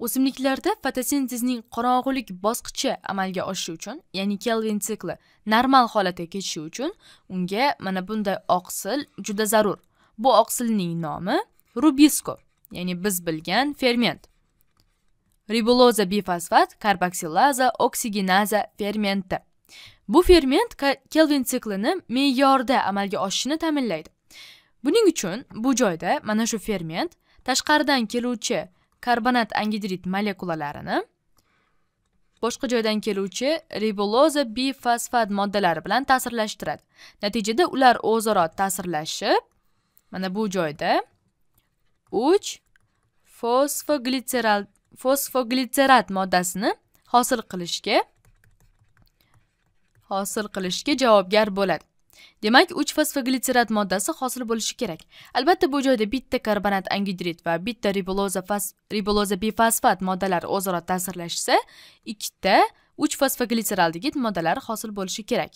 o'simliklarda fotosintezning qorong'ulik bosqichi amalga oshishi uchun ya'ni kelvin sikli normal holatga ketishi uchun unga mana bunday oqsil juda zarur bu oqsilning nomi Rubisco, ya'ni biz bilgan ferment ribuloza bifosfat karboksilaza oksigenaza fermenti bu ferment kelvin siklini me'yorda amalga oshishini ta'minlaydi buning uchun bu joyda mana shu ferment tashqaridan keluvchi karbonat angidrit molekulalarini boshqa joydan keluvchi ribuloza bifosfat moddalari bilan ta'sirlashtiradi natijada ular o'zaro ta'sirlashib mana bu joyda uch fosfoglitseral fosfoglitserat moddasini hosil qilishga hosil qilishga javobgar bo'ladi demak 3 fosfoglitserat moddasi hosil bo'lishi kerak albatta bu joyda bitta karbonat angidrid va bitta ribuloza fas ribuloza bifosfat moddalari o'zaro ta'sirlashsa ikkita 3 fosfoglitseral digit moddalari hosil bo'lishi kerak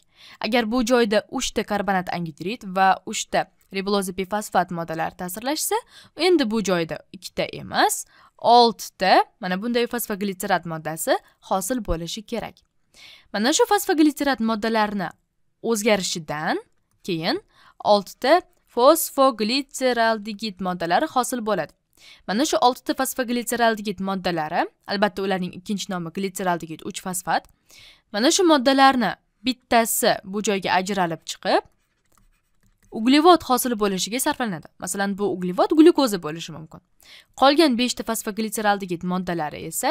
agar bu joyda 3 ta karbonat angidrid va 3 ta ribuloza bifosfat moddalari ta'sirlashsa endi bu joyda ikkita emas 6 ta mana bunday fosfoglitserat moddasi hosil bo'lishi kerak mana shu fosfoglitserat moddalarini o'zgarishidan keyin oltita fosfoglitseraldigid moddalari hosil bo'ladi mana shu oltita fosfoglitseraldigid moddalari albatta ularning ikkinchi nomi glitseraldigid uch fosfat mana shu moddalarni bittasi bu joyga ajralib chiqib uglevod hosil bo'lishiga sarflanadi masalan bu uglevod glyukoza bo'lishi mumkin qolgan beshta fosfoglitseraldigid moddalari esa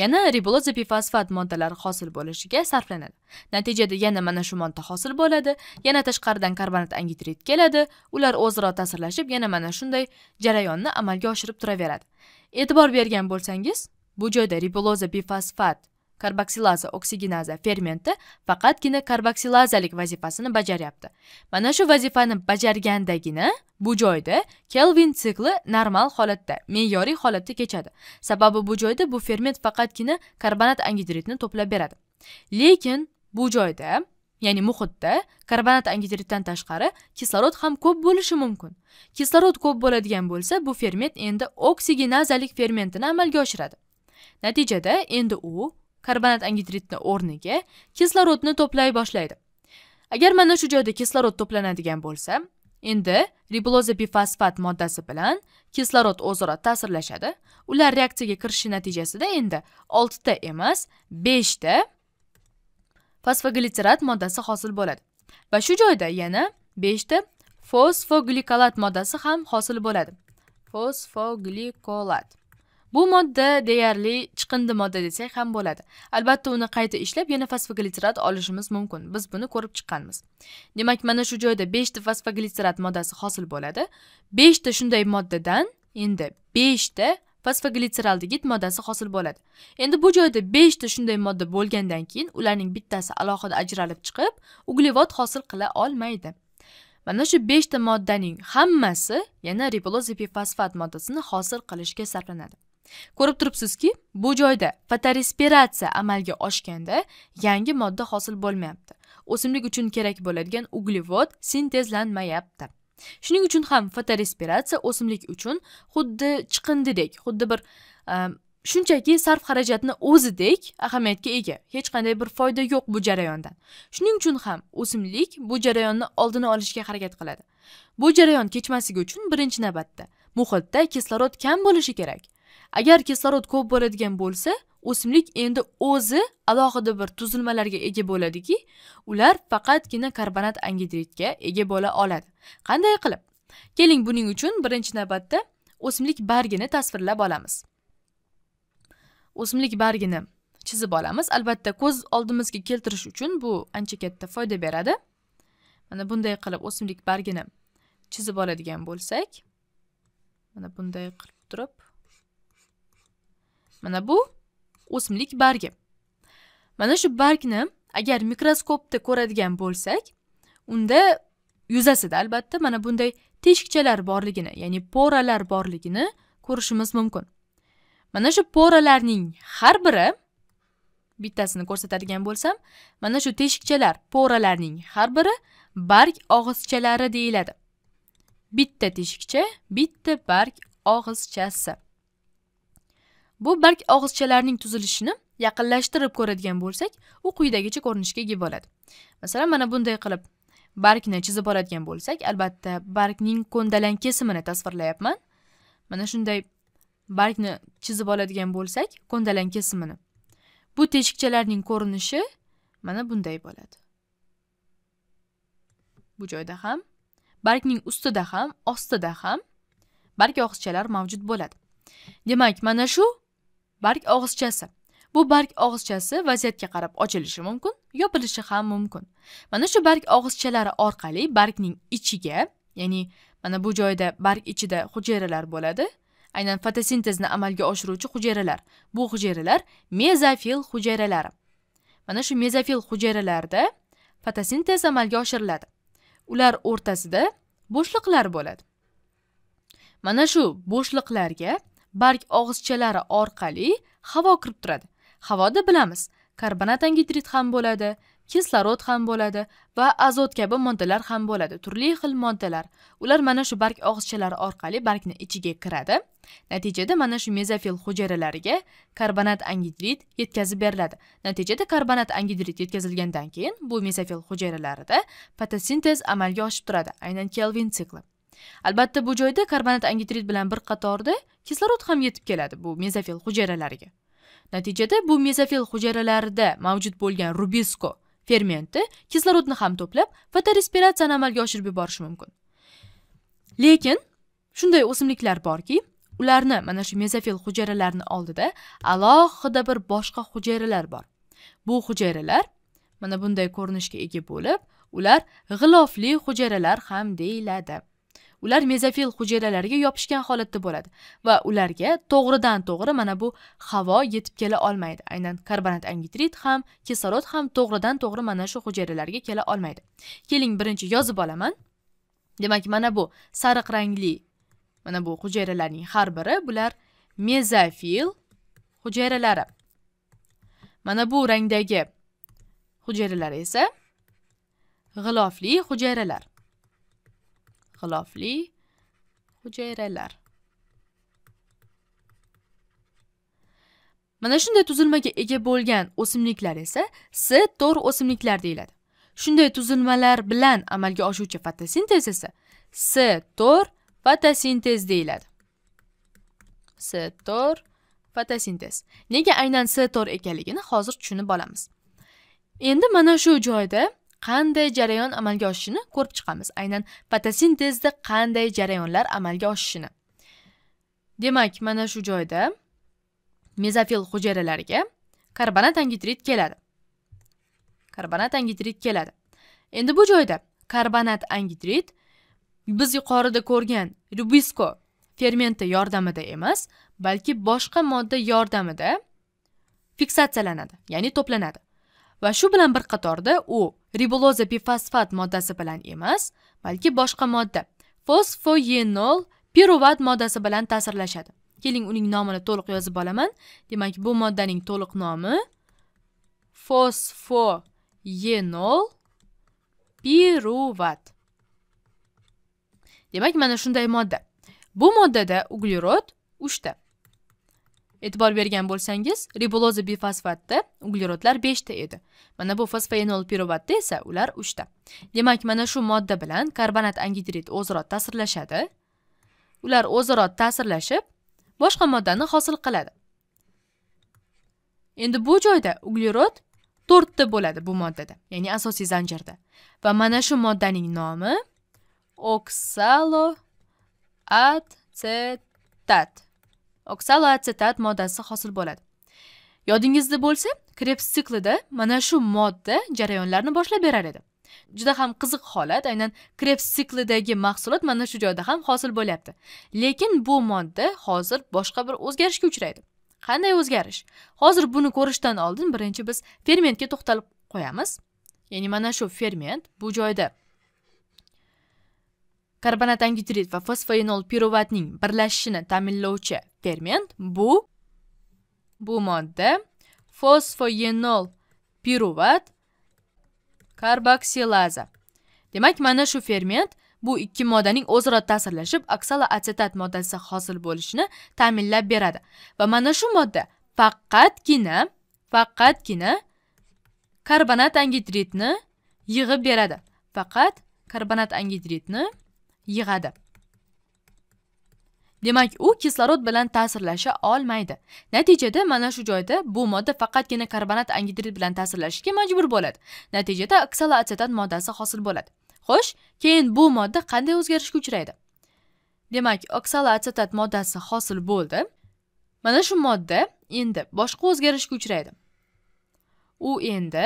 yana riboza bifosfat moddalari hosil bo'lishiga sarflanadi natijada yana mana shu modda hosil bo'ladi yana tashqaridan karbonat angidrid keladi ular o'zaro ta'sirlashib yana mana shunday jarayonni amalga oshirib turaveradi e'tibor bergan bo'lsangiz bu joyda riboza bifosfat karboksilaza oksigenaza fermenti faqatgina karboksilazalik vazifasini bajaryapti mana shu vazifani bajargandagina bu joyda kelvin sikli normal holatda me'yoriy holatda kechadi sababi bu joyda bu ferment faqatgina karbonat angidridni to'plab beradi lekin bu joyda ya'ni muhitda karbonat angidriddan tashqari kislorod ham ko'p bo'lishi mumkin kislorod ko'p bo'ladigan bo'lsa bu ferment endi oksigenazalik fermentini amalga oshiradi natijada endi u karbonat angidridni o'rniga kislorodni to'play boshlaydi agar mana shu joyda kislorod to'planadigan bo'lsa endi ribuloza bifosfat moddasi bilan kislorod o'zaro ta'sirlashadi ular reaksiyaga kirishi natijasida endi oltita emas beshta fosfoglitserat moddasi hosil bo'ladi va shu joyda yana beshta fosfoglikolat moddasi ham hosil bo'ladi fosfoglikolat bu modda deyarli chiqindi modda desak ham bo'ladi albatta uni qayta ishlab yana fosfoglitserat olishimiz mumkin biz buni ko'rib chiqqanmiz demak mana shu joyda beshta fosfoglitserat moddasi hosil bo'ladi beshta shunday moddadan endi beshta ta digit moddasi hosil bo'ladi endi bu joyda beshta shunday modda bo'lgandan keyin ularning bittasi alohida ajralib chiqib uglevod hosil qila olmaydi mana shu beshta moddaning hammasi yana ribulozepifosfat moddasini hosil qilishga sarflanadi ko'rib turibsizki bu joyda fotorespiratsiya amalga oshganda yangi modda hosil bo'lmayapti o'simlik uchun kerak bo'ladigan uglevod sintezlanmayapti shuning uchun ham fotorespiratsiya o'simlik uchun xuddi chiqindidek xuddi bir ehm, shunchaki sarf xarajatni o'zidek ahamiyatga ega hech qanday bir foyda yo'q bu jarayondan shuning uchun ham o'simlik bu jarayonni oldini olishga harakat qiladi bu jarayon kechmasligi uchun birinchi navbatda muhitda kislorod kam bo'lishi kerak agar kislorod ko'p bo'ladigan bo'lsa o'simlik endi o'zi alohida bir tuzilmalarga ega bo'ladiki ular faqatgina karbonat angidridga ega bo'la oladi qanday qilib keling buning uchun birinchi navbatda o'simlik bargini tasvirlab olamiz o'simlik bargini chizib olamiz albatta ko'z oldimizga keltirish uchun bu ancha katta foyda beradi mana bunday qilib o'simlik bargini chizib oladigan bo'lsak mana bunday qilib turib mana bu o'simlik bargi mana shu bargni agar mikroskopda ko'radigan bo'lsak unda yuzasida albatta mana bunday teshikchalar borligini ya'ni poralar borligini ko'rishimiz mumkin mana shu poralarning har biri bittasini ko'rsatadigan bo'lsam mana shu teshikchalar poralarning har biri barg og'izchalari deyiladi bitta teshikcha bitta barg og'izchasi bu barg og'izchalarning tuzilishini yaqinlashtirib ko'radigan bo'lsak u quyidagicha ko'rinishga ega bo'ladi masalan mana bunday qilib barkni chizib oladigan bo'lsak albatta barkning ko'ndalang kesimini tasvirlayapman mana shunday barkni chizib oladigan bo'lsak ko'ndalang kesimini bu teshikchalarning ko'rinishi mana bunday bo'ladi bu joyda ham barkning ustida ham ostida ham barg og'izchalari mavjud bo'ladi demak mana shu barg og'izchasi bu barg og'izchasi vaziyatga qarab ochilishi mumkin yopilishi ham mumkin mana shu barg og'izchalari orqali bargning ichiga ya'ni mana bu joyda barg ichida hujayralar bo'ladi aynan fotosintezni amalga oshiruvchi hujayralar bu hujayralar mezofil hujayralari mana shu mezofil hujayralarda fotosintez amalga oshiriladi ular o'rtasida bo'shliqlar bo'ladi mana shu bo'shliqlarga barg og'izchalari orqali havo kirib turadi havoda bilamiz karbonat angitrit ham bo'ladi kislorod ham bo'ladi va azot kabi moddalar ham bo'ladi turli xil moddalar ular mana shu barg og'izchalari orqali bargni ichiga kiradi natijada mana shu mezofil hujayralariga karbonat angidrit yetkazib beriladi natijada karbonat angidrit yetkazilgandan keyin bu mezofil hujayralarida fotosintez amalga oshib turadi aynan kelvin sikli albatta bu joyda karbonat angidrid bilan bir qatorda kislorod ham yetib keladi bu mezofil hujayralariga natijada bu mezofil hujayralarida mavjud bo'lgan rubisko fermenti kislorodni ham to'plab fotorespiratsiyani amalga oshirib yuborishi mumkin lekin shunday o'simliklar borki ularni mana shu mezofil hujayralarni oldida alohida bir boshqa hujayralar bor bu hujayralar mana bunday ko'rinishga ega bo'lib ular g'ilofli hujayralar ham deyiladi ular mezofil hujayralariga yopishgan holatda bo'ladi va ularga to'g'ridan to'g'ri mana bu havo yetib kela olmaydi aynan karbonat angitrit ham kislorod ham to'g'ridan to'g'ri mana shu hujayralarga kela olmaydi keling birinchi yozib olaman demak mana bu sariq rangli mana bu hujayralarning har biri bular mezofil hujayralari mana bu rangdagi hujayralar esa g'ilofli hujayralar inqilobli hujayralar mana shunday tuzilmaga ega bo'lgan o'simliklar esa tor o'simliklar deyiladi shunday tuzilmalar bilan amalga oshuvchi fotosintez esa tor fotosintez deyiladi tor fotosintez nega aynan tor ekanligini hozir tushunib olamiz endi mana shu joyda qanday jarayon amalga oshishini ko'rib chiqamiz aynan fotosintezda qanday jarayonlar amalga oshishini demak mana shu joyda mezofil hujayralariga karbonat angitrit keladi karbonat angitrit keladi endi bu joyda karbonat angitrit biz yuqorida ko'rgan rubisko fermenti yordamida emas balki boshqa modda yordamida fiksatsiyalanadi ya'ni to'planadi va shu bilan bir qatorda u ribuloza bifosfat moddasi bilan emas balki boshqa modda fosfoyenol piruvat moddasi bilan ta'sirlashadi keling uning nomini to'liq yozib olaman demak bu moddaning to'liq nomi fosfoyenol piruvat demak mana shunday modda bu moddada uglerod uchta e'tibor bergan bo'lsangiz ribuloza bifosfatda uglerodlar beshta edi mana bu fosfenol pirovatda esa ular uchta demak mana shu modda bilan karbonat angidrid o'zaro ta'sirlashadi ular o'zaro ta'sirlashib boshqa moddani hosil qiladi endi bu joyda uglerod to'rtta bo'ladi bu moddada ya'ni asosiy zanjirda va mana shu moddaning nomi oksalo atsetat oksaloatetat moddasi hosil bo'ladi yodingizda bo'lsa krebs siklida mana shu modda jarayonlarni boshlab berar edi juda ham qiziq holat aynan krebs siklidagi mahsulot mana shu joyda ham hosil bo'lyapti lekin bu modda hozir boshqa bir o'zgarishga uchraydi qanday o'zgarish hozir buni ko'rishdan oldin birinchi biz fermentga to'xtalib qo'yamiz ya'ni mana shu ferment bu joyda karbonat angidrid va fosfoenol piruvatning birlashishini ta'minlovchi ferment bu bu modda fosfoenol piruvat karboksilaza demak mana shu ferment bu ikki moddaning o'zaro ta'sirlashib oksala atsetat moddasi hosil bo'lishini ta'minlab beradi va mana shu modda faqatgina faqatgina karbonat angidridni yig'ib beradi faqat karbonat angidridni yig'adi demak u kislorod bilan ta'sirlasha olmaydi natijada mana shu joyda bu modda faqatgina karbonat angidrid bilan ta'sirlashishga majbur bo'ladi natijada oksaloatstat moddasi hosil bo'ladi xo'sh keyin bu modda qanday o'zgarishga uchraydi demak oksaloatstat moddasi hosil bo'ldi mana shu modda endi boshqa o'zgarishga uchraydi u endi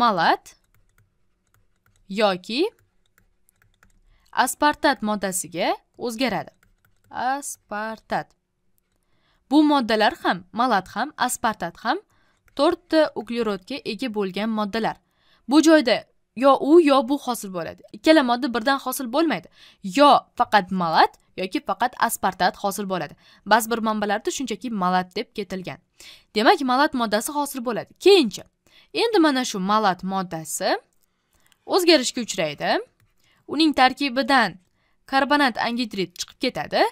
malat yoki aspartat moddasiga o'zgaradi aspartat bu moddalar ham malat ham aspartat ham to'rtta uglerodga ega bo'lgan moddalar bu joyda yo u yo bu hosil bo'ladi ikkala modda birdan hosil bo'lmaydi yo faqat malat yoki faqat aspartat hosil bo'ladi ba'zi bir manbalarda shunchaki malat deb ketilgan demak malat moddasi hosil bo'ladi Keyinchi. endi mana shu malat moddasi o'zgarishga uchraydi uning tarkibidan karbonat angidrid chiqib ketadi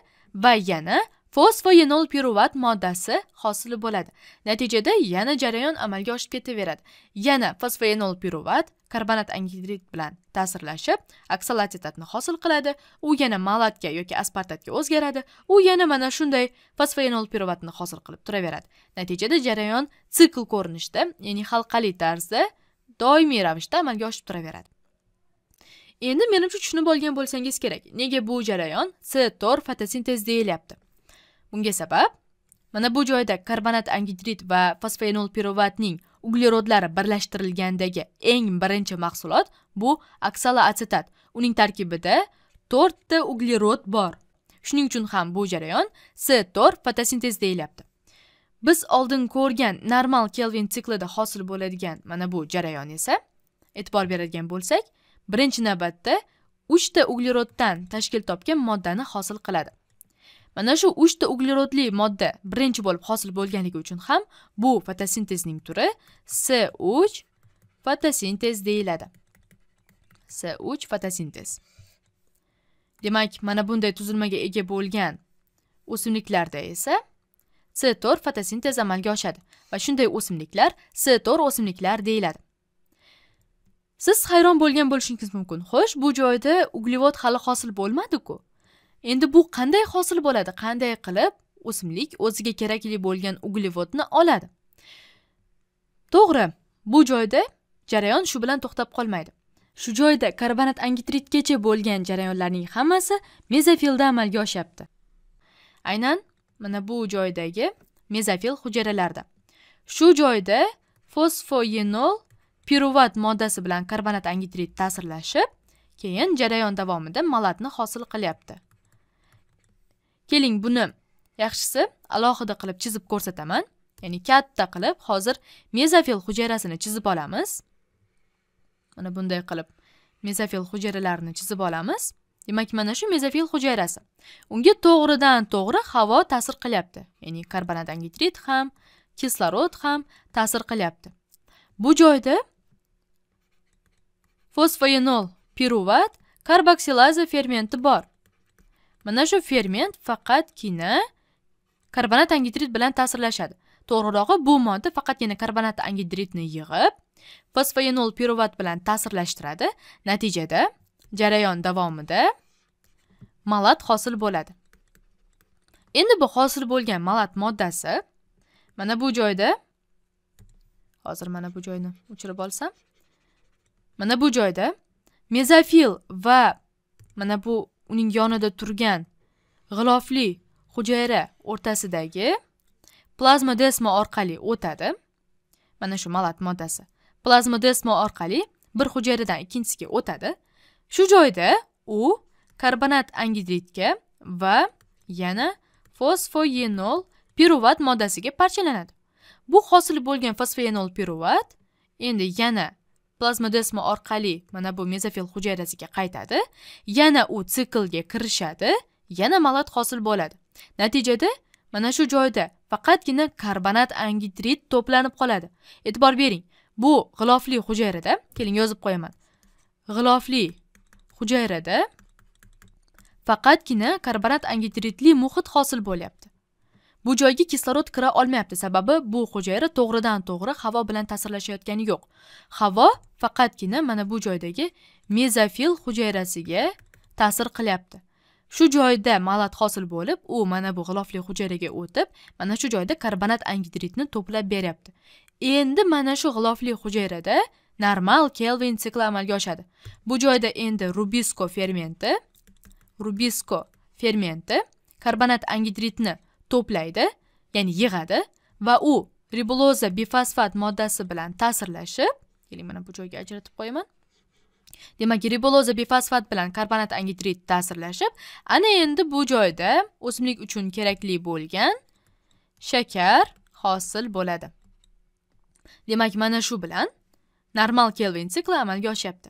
va yana fosfoyenol piruvat moddasi hosil bo'ladi natijada yana jarayon amalga oshib ketaveradi yana fosfoyenol piruvat karbonat angidrid bilan ta'sirlashib oksalat etatni hosil qiladi u yana malatga yoki aspartatga o'zgaradi u yana mana shunday fosfoyenol piruvatni hosil qilib turaveradi natijada jarayon sikl ko'rinishida ya'ni halqali tarzda doimiy ravishda amalga oshib turaveradi endi menimcha tushunib olgan bo'lsangiz kerak nega bu jarayon c C4 fotosintez deyilyapti bunga sabab mana bu joyda karbonat angidrid va fosfenol pirovatning uglerodlari birlashtirilgandagi eng birinchi mahsulot bu oksaloasetat uning tarkibida to'rtta uglerod bor shuning uchun ham bu jarayon c C4 fotosintez deyilyapti biz oldin ko'rgan normal kelvin siklida hosil bo'ladigan mana bu jarayon esa e'tibor beradigan bo'lsak birinchi navbatda uchta ugleroddan tashkil topgan moddani hosil qiladi mana shu uchta uglerodli modda birinchi bo'lib hosil bo'lganligi uchun ham bu fotosintezning turi s uch fotosintez deyiladi s uch fotosintez demak mana bunday tuzilmaga ega bo'lgan o'simliklarda esa s to'rt fotosintez amalga oshadi va shunday o'simliklar s to'rt o'simliklar deyiladi siz hayron bo'lgan bo'lishingiz mumkin xo'sh bu joyda uglevod hali hosil bo'lmadi-ku. endi bu qanday hosil bo'ladi qanday qilib o'simlik o'ziga kerakli bo'lgan uglevodni oladi to'g'ri bu joyda jarayon shu bilan to'xtab qolmaydi shu joyda karbonat angitritgacha bo'lgan jarayonlarning hammasi mezofilda amalga oshyapti aynan mana bu joydagi mezofil hujayralarda shu joyda fosfoyenol piruvat moddasi bilan karbonat angidrid ta'sirlashib keyin jarayon davomida malatni hosil qilyapti keling buni yaxshisi alohida qilib chizib ko'rsataman ya'ni katta qilib hozir mezofil hujayrasini chizib olamiz mana bunday qilib mezofil hujayralarini chizib olamiz demak mana shu mezofil hujayrasi unga to'g'ridan to'g'ri havo ta'sir qilyapti ya'ni karbonat angidrid ham kislorod ham ta'sir qilyapti bu joyda fosfoenol piruvat karboksilaza fermenti bor mana shu ferment faqatgina karbonat angidrid bilan ta'sirlashadi to'g'rirog'i bu modda faqatgina karbonat angidridni yig'ib fosfoenol piruvat bilan ta'sirlashtiradi natijada jarayon davomida malat hosil bo'ladi endi bu hosil bo'lgan malat moddasi mana bu joyda hozir mana bu joyni o'chirib olsam mana bu joyda mezofil va mana bu uning yonida turgan g'ilofli hujayra o'rtasidagi desmo orqali o'tadi mana shu malat moddasi desmo orqali bir hujayradan ikkinchisiga o'tadi shu joyda u karbonat angidridga va yana fosfoyenol piruvat moddasiga parchalanadi bu hosil bo'lgan fosfoyenol piruvat endi yana plazmodesma orqali mana bu mezofil hujayrasiga qaytadi yana u siklga kirishadi yana malat hosil bo'ladi natijada mana shu joyda faqatgina karbonat angidrid to'planib qoladi e'tibor bering bu g'ilofli hujayrada keling yozib qo'yaman g'ilofli hujayrada faqatgina karbonat angidridli muhit hosil bo'lyapti bu joyga kislorod kira olmayapti sababi bu hujayra to'g'ridan to'g'ri havo bilan ta'sirlashayotgani yo'q havo faqatgina mana bu joydagi mezofil hujayrasiga ta'sir qilyapti shu joyda malat hosil bo'lib u mana bu g'ilofli hujayraga o'tib mana shu joyda karbonat angidridni to'plab beryapti endi mana shu g'ilofli hujayrada normal kelvin sikli amalga oshadi bu joyda endi rubisko fermenti rubisko fermenti karbonat angidridni to'playdi ya'ni yig'adi va u ribuloza bifosfat moddasi bilan ta'sirlashib keling mana bu joyga ajratib qo'yaman demak ribuloza bifosfat bilan karbonat angidrid ta'sirlashib ana endi bu joyda o'simlik uchun kerakli bo'lgan shakar hosil bo'ladi demak mana shu bilan normal kelvin sikli amalga oshyapti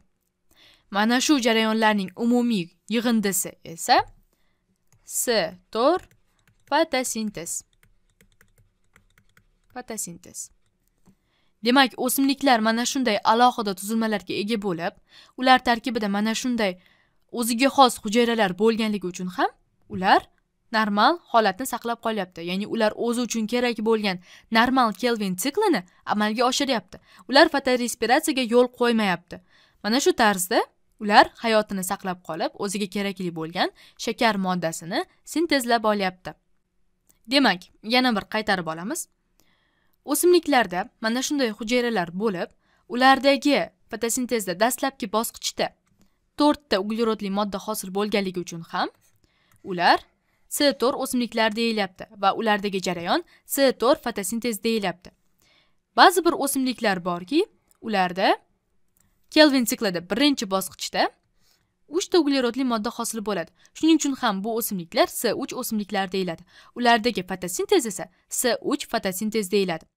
mana shu jarayonlarning umumiy yig'indisi esa s to'rt Fotosintez. Fotosintez. Demak, o'simliklar mana shunday alohida tuzilmalarga ega bo'lib, ular tarkibida mana shunday o'ziga xos hujayralar bo'lganligi uchun ham ular normal holatni saqlab qolyapti ya'ni ular o'zi uchun kerak bo'lgan normal kelvin siklini amalga oshiryapti ular fotorespiratsiyaga yo'l qo'ymayapti mana shu tarzda ular hayotini saqlab qolib o'ziga kerakli bo'lgan shakar moddasini sintezlab olyapti demak yana bir qaytarib olamiz o'simliklarda mana shunday hujayralar bo'lib ulardagi fotosintezda dastlabki bosqichda to'rtta uglerodli modda hosil bo'lganligi uchun ham ular c to'r o'simliklar deyilyapti va ulardagi jarayon c to'r fotosintez deyilyapti ba'zi bir o'simliklar borki ularda kelvin siklida birinchi bosqichda uchta uglerodli modda hosil bo'ladi shuning uchun ham bu o'simliklar s uch o'simliklar deyiladi ulardagi fotosintez esa s uch fotosintez deyiladi